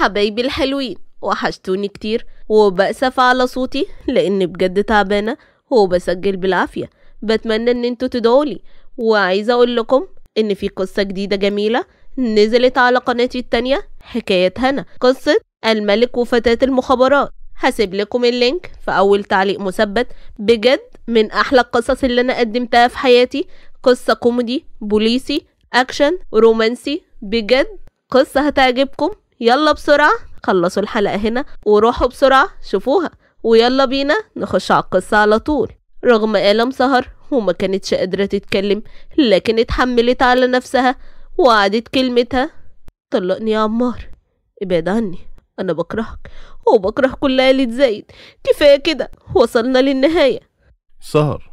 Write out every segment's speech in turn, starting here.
حبايبي الحلوين وحشتوني كتير وبأسف على صوتي لأني بجد تعبانة وبسجل بالعافية بتمنى ان انتوا تدعولي وعايزة اقول لكم ان في قصة جديدة جميلة نزلت على قناتي التانية حكاية هنا قصة الملك وفتاة المخابرات هسيب لكم اللينك في اول تعليق مثبت بجد من احلى القصص اللي انا قدمتها في حياتي قصة كوميدي بوليسي اكشن رومانسي بجد قصة هتعجبكم يلا بسرعة خلصوا الحلقة هنا وروحوا بسرعة شوفوها ويلا بينا نخش على القصة على طول رغم ألم سهر وما كانتش قادرة تتكلم لكن اتحملت على نفسها وقعدت كلمتها طلقني يا عمار ابعد عني أنا بكرهك وبكره كل عيلة زايد كفاية كده وصلنا للنهاية سهر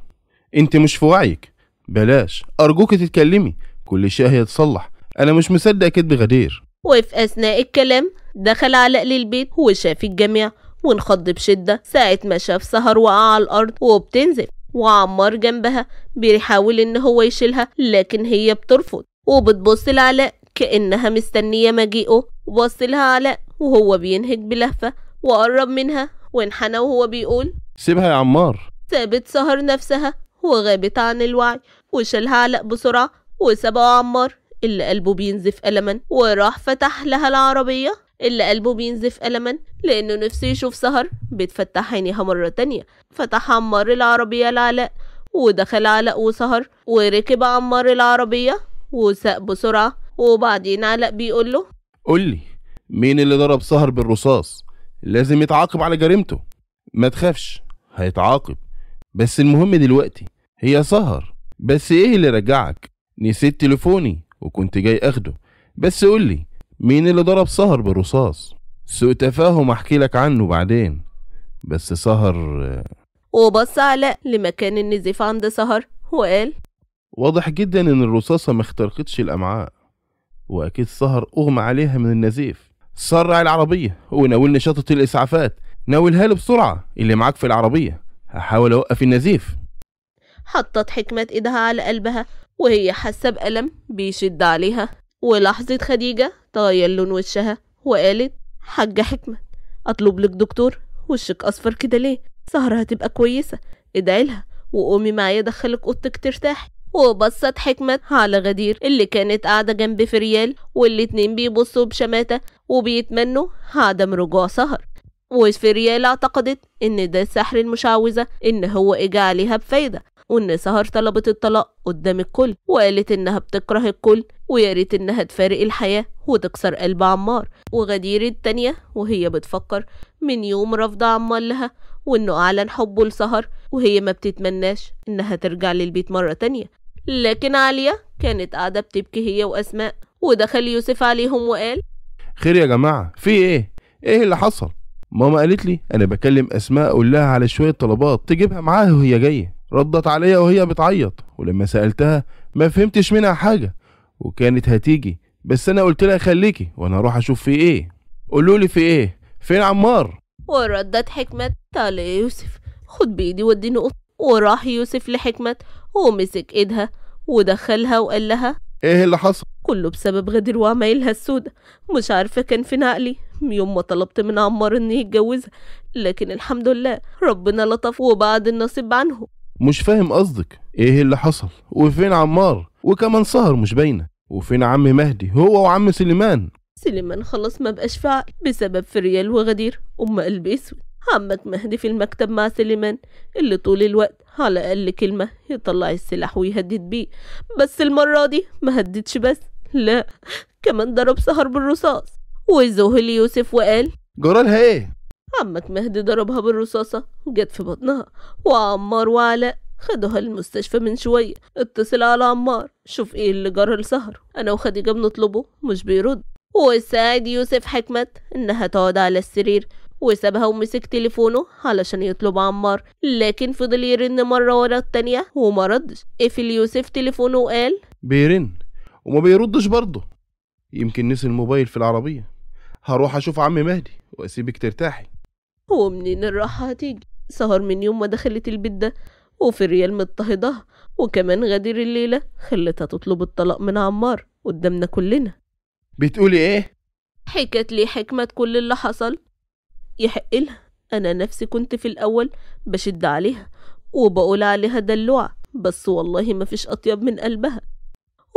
انت مش في وعيك بلاش أرجوك تتكلمي كل شيء هيتصلح أنا مش مصدق كدب غدير وفي أثناء الكلام دخل علاء للبيت وشاف الجميع وانخض بشدة ساعة ما شاف سهر وقع على الأرض وبتنزل وعمار جنبها بيحاول إن هو يشيلها لكن هي بترفض وبتبص لعلاء كأنها مستنية مجيئه بص لها علاء وهو بينهج بلهفة وقرب منها وانحنى وهو بيقول سيبها يا عمار سابت سهر نفسها وغابت عن الوعي وشالها علاء بسرعة وسابه عمار اللي قلبه بينزف ألما وراح فتح لها العربية اللي قلبه بينزف ألما لأنه نفسه يشوف سهر بتفتح عينيها مرة تانية فتح عمار العربية لعلاء ودخل علاء وسهر وركب عمار العربية وساق بسرعة وبعدين علاء بيقول له قولي مين اللي ضرب سهر بالرصاص لازم يتعاقب على جريمته ما تخافش هيتعاقب بس المهم دلوقتي هي سهر بس ايه اللي رجعك نسيت تليفوني وكنت جاي اخده بس قولي مين اللي ضرب سهر بالرصاص سوء تفاهم احكي لك عنه بعدين بس سهر وبص علاء لمكان النزيف عند سهر وقال واضح جدا ان الرصاصة ما اخترقتش الامعاء واكيد سهر اغمى عليها من النزيف سرع العربية وناولني شطة الاسعافات ناولها لي بسرعة اللي معاك في العربية هحاول اوقف النزيف حطت حكمة ايدها على قلبها وهي حاسة بألم بيشد عليها ولحظة خديجة تغير لون وشها وقالت حاجة حكمة أطلب لك دكتور وشك أصفر كده ليه سهرة هتبقى كويسة ادعي لها وقومي معايا دخلك أوضتك ترتاحي وبصت حكمة على غدير اللي كانت قاعدة جنب فريال والاتنين بيبصوا بشماتة وبيتمنوا عدم رجوع سهر وفريال اعتقدت ان ده سحر المشعوذة ان هو اجى عليها بفايدة وإن سهر طلبت الطلاق قدام الكل وقالت إنها بتكره الكل ويا ريت إنها تفارق الحياة وتكسر قلب عمار وغدير التانية وهي بتفكر من يوم رفض عمار لها وإنه أعلن حبه لسهر وهي ما بتتمناش إنها ترجع للبيت مرة تانية لكن عليا كانت قاعدة بتبكي هي وأسماء ودخل يوسف عليهم وقال خير يا جماعة في إيه؟ إيه اللي حصل؟ ماما قالت لي أنا بكلم أسماء أقول لها على شوية طلبات تجيبها معاها وهي جاية ردت عليا وهي بتعيط ولما سألتها ما فهمتش منها حاجة وكانت هتيجي بس أنا قلت لها خليكي وأنا أروح أشوف في إيه قولوا لي في إيه فين عمار وردت حكمة تعالى يوسف خد بإيدي وديني أوضتي وراح يوسف لحكمت ومسك ايدها ودخلها وقال لها ايه اللي حصل كله بسبب غدير وعمايلها السودة مش عارفة كان فين عقلي يوم ما طلبت من عمار إني يتجوزها لكن الحمد لله ربنا لطف وبعد النصيب عنه مش فاهم قصدك ايه اللي حصل وفين عمار وكمان سهر مش باينه وفين عم مهدي هو وعم سليمان سليمان خلاص ما بقاش فعال بسبب فريال وغدير ام قلب اسود عمك مهدي في المكتب مع سليمان اللي طول الوقت على اقل كلمه يطلع السلاح ويهدد بيه بس المره دي ما هددش بس لا كمان ضرب سهر بالرصاص وزوه ليوسف وقال جرالها ايه عمك مهدي ضربها بالرصاصة جت في بطنها وعمار وعلاء خدوها المستشفى من شوية اتصل على عمار شوف ايه اللي جرى لسهر انا وخديجة بنطلبه مش بيرد وساعد يوسف حكمت انها تقعد على السرير وسابها ومسك تليفونه علشان يطلب عمار لكن فضل يرن مرة ورا التانية وما ردش قفل يوسف تليفونه وقال بيرن وما بيردش برضه يمكن نسي الموبايل في العربية هروح أشوف عم مهدي وأسيبك ترتاحي ومنين الراحة هتيجي سهر من يوم ما دخلت البيت ده وفي الريال مضطهداها وكمان غدير الليلة خلتها تطلب الطلاق من عمار قدامنا كلنا بتقولي ايه؟ حكت لي حكمة كل اللي حصل يحق لها أنا نفسي كنت في الأول بشد عليها وبقول عليها دلوعة بس والله ما فيش أطيب من قلبها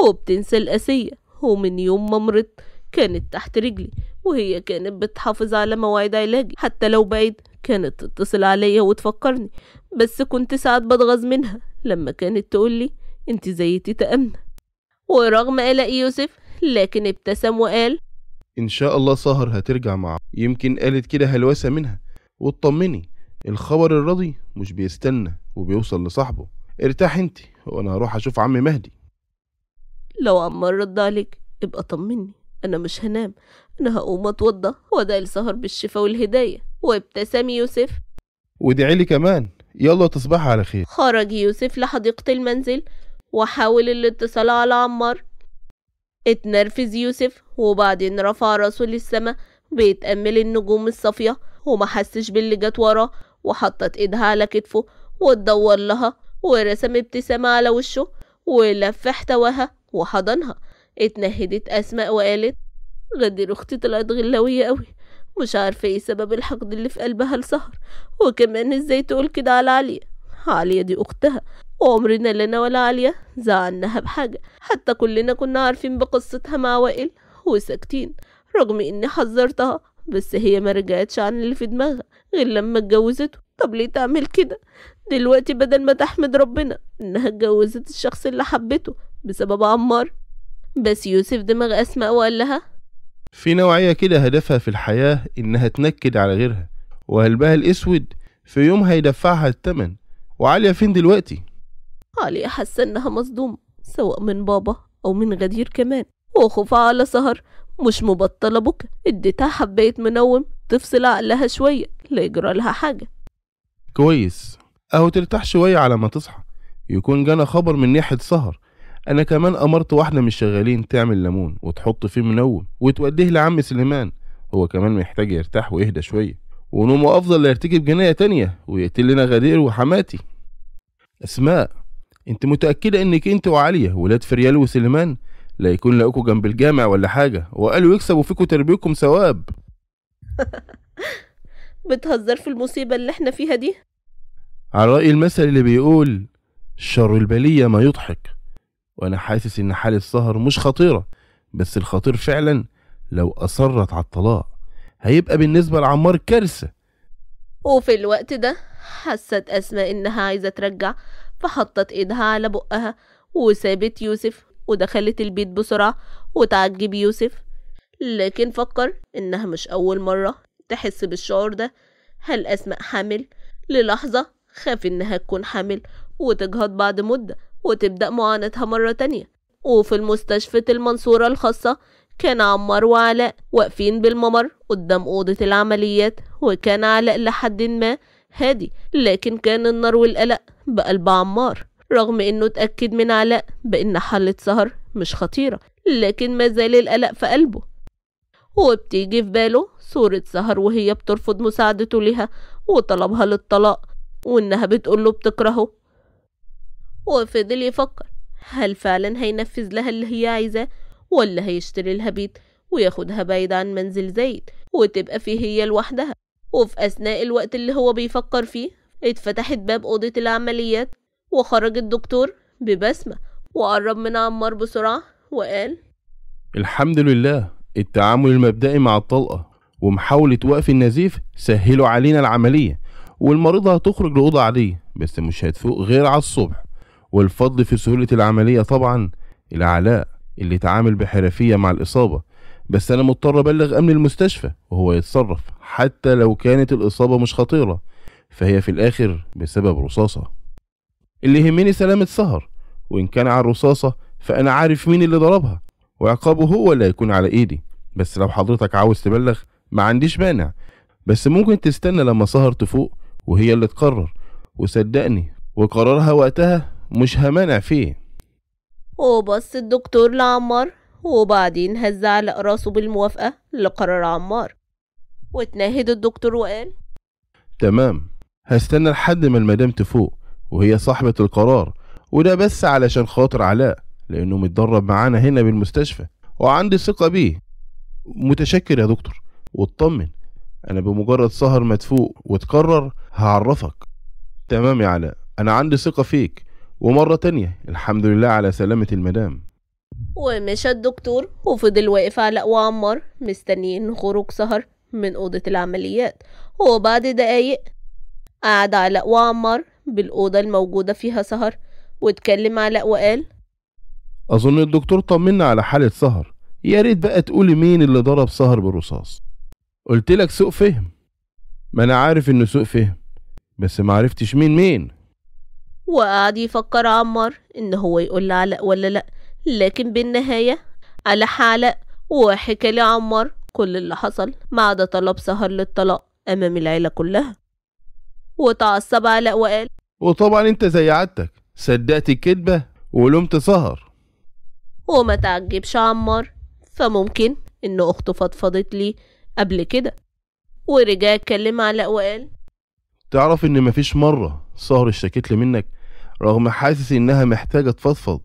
وبتنسى القاسية ومن يوم ما مرضت كانت تحت رجلي وهي كانت بتحافظ على مواعيد علاجي حتى لو بعيد كانت تتصل عليا وتفكرني بس كنت ساعات بتغاظ منها لما كانت تقولي انت تيتا امنه ورغم قلق يوسف لكن ابتسم وقال إن شاء الله سهر هترجع معه يمكن قالت كده هلوسة منها واطمني الخبر الرضي مش بيستنى وبيوصل لصاحبه ارتاح انت وانا هروح اشوف عم مهدي لو عمار رد عليك ابقى طمني انا مش هنام أنا هقوم أتوضى وأدعي السهر بالشفاء والهداية وابتسم يوسف وادعي لي كمان يلا تصبح على خير خرج يوسف لحديقة المنزل وحاول الاتصال على عمار اتنرفز يوسف وبعدين رفع راسه للسما بيتأمل النجوم الصافية ومحسش باللي جت وراه وحطت ايدها على كتفه وتدور لها ورسم ابتسامة على وشه ولف احتواها وحضنها اتنهدت أسماء وقالت غدير اختي طلعت غلاوية قوي مش عارفة ايه سبب الحقد اللي في قلبها لسهر وكمان ازاي تقول كده على عليا عليا دي اختها عمرنا لنا ولا عليا زعلناها بحاجة حتى كلنا كنا عارفين بقصتها مع وائل وساكتين رغم اني حذرتها بس هي ما رجعتش عن اللي في دماغها غير لما اتجوزته طب ليه تعمل كده دلوقتي بدل ما تحمد ربنا انها اتجوزت الشخص اللي حبته بسبب عمار بس يوسف دماغ اسماء وقال لها في نوعية كده هدفها في الحياة إنها تنكد على غيرها وقلبها الأسود في يوم هيدفعها التمن وعالية فين دلوقتي؟ عالية حاسة إنها مصدومة سواء من بابا أو من غدير كمان وخوفها على سهر مش مبطلة بكا اديتها حباية منوم تفصل عقلها شوية لا يجرى لها حاجة كويس أهو ترتاح شوية على ما تصحى يكون جانا خبر من ناحية سهر انا كمان امرت واحده من الشغالين تعمل ليمون وتحط فيه منوم وتوديه لعم سليمان هو كمان محتاج يرتاح ويهدى شويه ونومه افضل لا يرتكب جنايه تانية ويقتل لنا غدير وحماتي اسماء انت متاكده انك انت وعليا ولاد فريال وسليمان لا يكون لاقوكوا جنب الجامع ولا حاجه وقالوا يكسبوا فيكوا تربيكم ثواب بتهزر في المصيبه اللي احنا فيها دي على راي المثل اللي بيقول شر البليه ما يضحك وانا حاسس ان حالة السهر مش خطيره بس الخطير فعلا لو اصرت على الطلاق هيبقى بالنسبه لعمار كارثه وفي الوقت ده حست اسماء انها عايزه ترجع فحطت ايدها على بقها وسابت يوسف ودخلت البيت بسرعه وتعجب يوسف لكن فكر انها مش اول مره تحس بالشعور ده هل اسماء حامل للحظه خاف انها تكون حامل وتجهض بعد مده وتبدأ معاناتها مرة تانية وفي المستشفى المنصورة الخاصة كان عمار وعلاء واقفين بالممر قدام أوضة العمليات وكان علاء لحد ما هادي لكن كان النار والقلق بقلب عمار رغم انه اتأكد من علاء بان حالة سهر مش خطيرة لكن ما زال القلق في قلبه وبتيجي في باله صورة سهر وهي بترفض مساعدته لها وطلبها للطلاق وانها بتقوله بتكرهه وفضل يفكر هل فعلا هينفذ لها اللي هي عايزاه ولا هيشتري لها بيت وياخدها بعيد عن منزل زايد وتبقى فيه هي لوحدها وفي أثناء الوقت اللي هو بيفكر فيه اتفتحت باب أوضة العمليات وخرج الدكتور ببسمة وقرب من عمار بسرعة وقال الحمد لله التعامل المبدئي مع الطلقة ومحاولة وقف النزيف سهلوا علينا العملية والمريضة هتخرج لأوضة عادية بس مش هتفوق غير على الصبح والفضل في سهولة العملية طبعا العلاء اللي اتعامل بحرفية مع الإصابة بس أنا مضطر أبلغ أمن المستشفى وهو يتصرف حتى لو كانت الإصابة مش خطيرة فهي في الآخر بسبب رصاصة اللي يهمني سلامة سهر وإن كان على الرصاصة فأنا عارف مين اللي ضربها وعقابه هو اللي هيكون على إيدي بس لو حضرتك عاوز تبلغ ما عنديش مانع بس ممكن تستنى لما سهر تفوق وهي اللي تقرر وصدقني وقرارها وقتها مش همانع فيه وبص الدكتور لعمار وبعدين هز على راسه بالموافقة لقرار عمار واتنهد الدكتور وقال تمام هستنى لحد ما المدام تفوق وهي صاحبة القرار وده بس علشان خاطر علاء لأنه متدرب معانا هنا بالمستشفى وعندي ثقة بيه متشكر يا دكتور واطمن أنا بمجرد سهر ما تفوق وتقرر هعرفك تمام يا علاء أنا عندي ثقة فيك ومرة تانية الحمد لله على سلامة المدام ومشى الدكتور وفضل واقف علاء وعمار مستنيين خروج سهر من أوضة العمليات وبعد دقايق قعد علاء وعمار بالأوضة الموجودة فيها سهر واتكلم علاء وقال أظن الدكتور طمنا على حالة سهر يا ريت بقى تقولي مين اللي ضرب سهر بالرصاص قلت لك سوء فهم ما أنا عارف إنه سوء فهم بس معرفتش مين مين وقعد يفكر عمار إن هو يقول علاء ولا لأ لكن بالنهاية ألح علاء وحكى لعمار كل اللي حصل ما عدا طلب سهر للطلاق أمام العيلة كلها وتعصب علاء وقال وطبعا انت زي عادتك صدقت الكدبة ولمت سهر وما تعجبش عمار فممكن ان اخته فضفضت لي قبل كده ورجع اتكلم علاء وقال تعرف ان مفيش مرة سهر اشتكت لي منك رغم حاسس إنها محتاجة تفضفض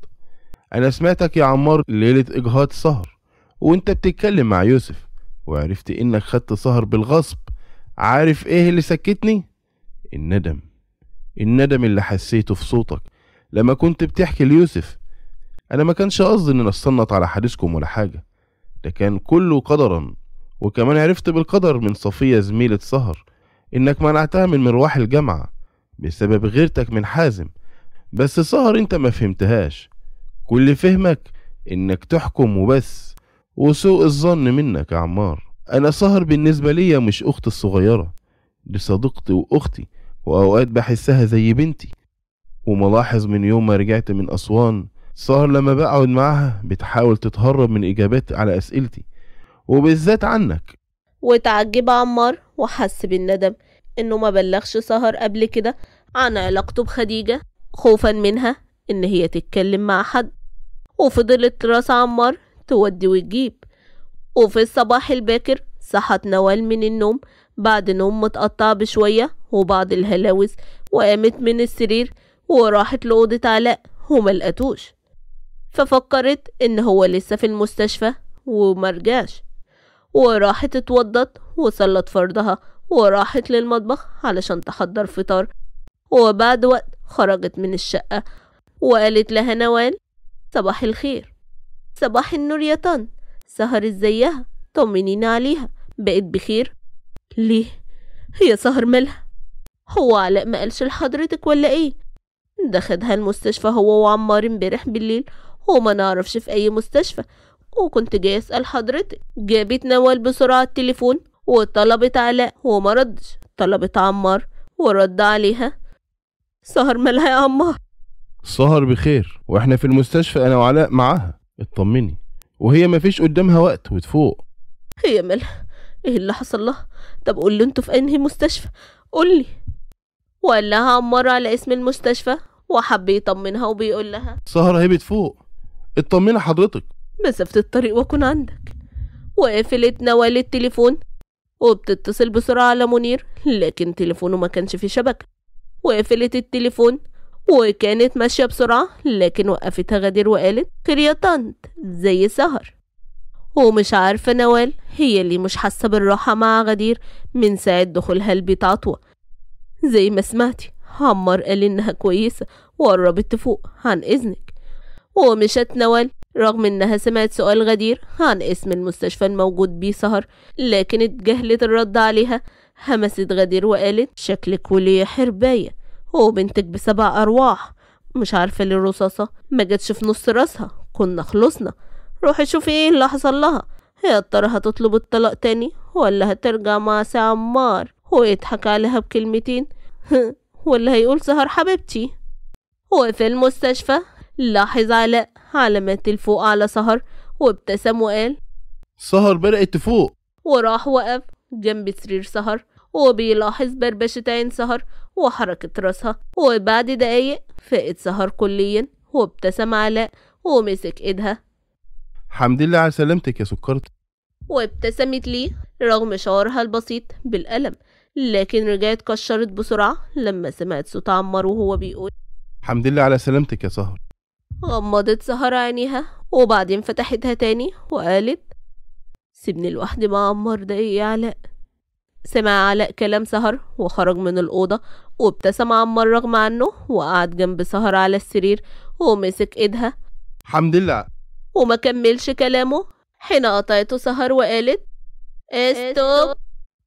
أنا سمعتك يا عمار ليلة إجهاض سهر وأنت بتتكلم مع يوسف وعرفت إنك خدت سهر بالغصب عارف إيه اللي سكتني؟ الندم الندم اللي حسيته في صوتك لما كنت بتحكي ليوسف أنا ما كانش قصدي إن اصنط على حديثكم ولا حاجة ده كان كله قدرا وكمان عرفت بالقدر من صفية زميلة سهر إنك منعتها من مروح الجامعة بسبب غيرتك من حازم بس سهر انت ما فهمتهاش كل فهمك انك تحكم وبس وسوء الظن منك يا عمار انا سهر بالنسبة ليا مش اختي الصغيرة دي صديقتي واختي واوقات بحسها زي بنتي وملاحظ من يوم ما رجعت من اسوان سهر لما بقعد معاها بتحاول تتهرب من اجابات على اسئلتي وبالذات عنك وتعجب عمار وحس بالندم انه ما بلغش سهر قبل كده عن علاقته بخديجه خوفا منها إن هي تتكلم مع حد وفضلت راس عمار تودي وتجيب وفي الصباح الباكر صحت نوال من النوم بعد نوم متقطع بشوية وبعض الهلاوس وقامت من السرير وراحت لأوضة علاء وملقتوش ففكرت إن هو لسه في المستشفى ومرجعش وراحت اتوضت وصلت فرضها وراحت للمطبخ علشان تحضر فطار وبعد وقت خرجت من الشقة وقالت لها نوال صباح الخير صباح النور يا طن سهرت زيها طمنينا عليها بقت بخير ليه هي سهر مالها هو علاء ما قالش لحضرتك ولا ايه ده خدها المستشفى هو وعمار امبارح بالليل وما نعرفش في اي مستشفى وكنت جاي اسال حضرتك جابت نوال بسرعه التليفون وطلبت علاء وما ردش طلبت عمار ورد عليها سهر مالها يا عمار سهر بخير واحنا في المستشفى انا وعلاء معاها اطمني وهي مفيش قدامها وقت وتفوق هي مالها ايه اللي حصل لها طب قول لي انتوا في انهي مستشفى قول لي وقال لها عمار على اسم المستشفى وحب يطمنها وبيقول لها سهر هي بتفوق اطمني حضرتك مسافة الطريق واكون عندك وقفلت نوال التليفون وبتتصل بسرعة على منير لكن تليفونه ما كانش فيه شبكة وقفلت التليفون وكانت ماشية بسرعة لكن وقفتها غدير وقالت خير يا طنط زي سهر ومش عارفة نوال هي اللي مش حاسة بالراحة مع غدير من ساعة دخولها البيت عطوة زي ما سمعتي عمار قال إنها كويسة وقربت تفوق عن إذنك ومشت نوال رغم إنها سمعت سؤال غدير عن اسم المستشفى الموجود بيه سهر لكن اتجاهلت الرد عليها همست غدير وقالت شكلك وليه حرباية وبنتك بسبع أرواح مش عارفة ليه الرصاصة ما جاتش في نص راسها كنا خلصنا روحي شوفي ايه اللي حصل لها هي ترى هتطلب الطلاق تاني ولا هترجع مع سعمار ويضحك عليها بكلمتين ولا هيقول سهر حبيبتي وفي المستشفى لاحظ علاء علامات الفوق على سهر وابتسم وقال سهر بدأت تفوق وراح وقف جنب سرير سهر وبيلاحظ بربشة عين سهر وحركة راسها وبعد دقايق فاقت سهر كليا وابتسم علاء ومسك ايدها حمد لله على سلامتك يا سكرتي وابتسمت ليه رغم شعورها البسيط بالألم لكن رجعت كشرت بسرعة لما سمعت صوت عمار وهو بيقول حمد لله على سلامتك يا سهر غمضت سهر عينيها وبعدين فتحتها تاني وقالت سيبني لوحدي مع عمار ده ايه يا علاء سمع علاء كلام سهر وخرج من الأوضة وابتسم عمار رغم عنه وقعد جنب سهر على السرير ومسك ايدها الحمد لله وما كملش كلامه حين قطعته سهر وقالت استوب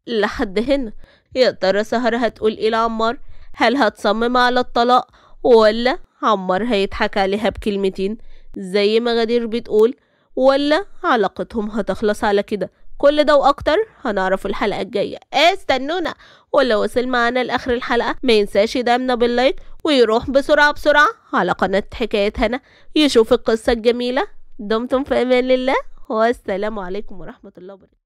لحد هنا يا ترى سهر هتقول ايه لعمار هل هتصمم على الطلاق ولا عمار هيضحك عليها بكلمتين زي ما غدير بتقول ولا علاقتهم هتخلص على كده كل ده واكتر هنعرف الحلقه الجايه استنونا ولو وصل معانا لاخر الحلقه ما ينساش يدعمنا باللايك ويروح بسرعه بسرعه على قناه حكايه هنا يشوف القصه الجميله دمتم في امان الله والسلام عليكم ورحمه الله وبركاته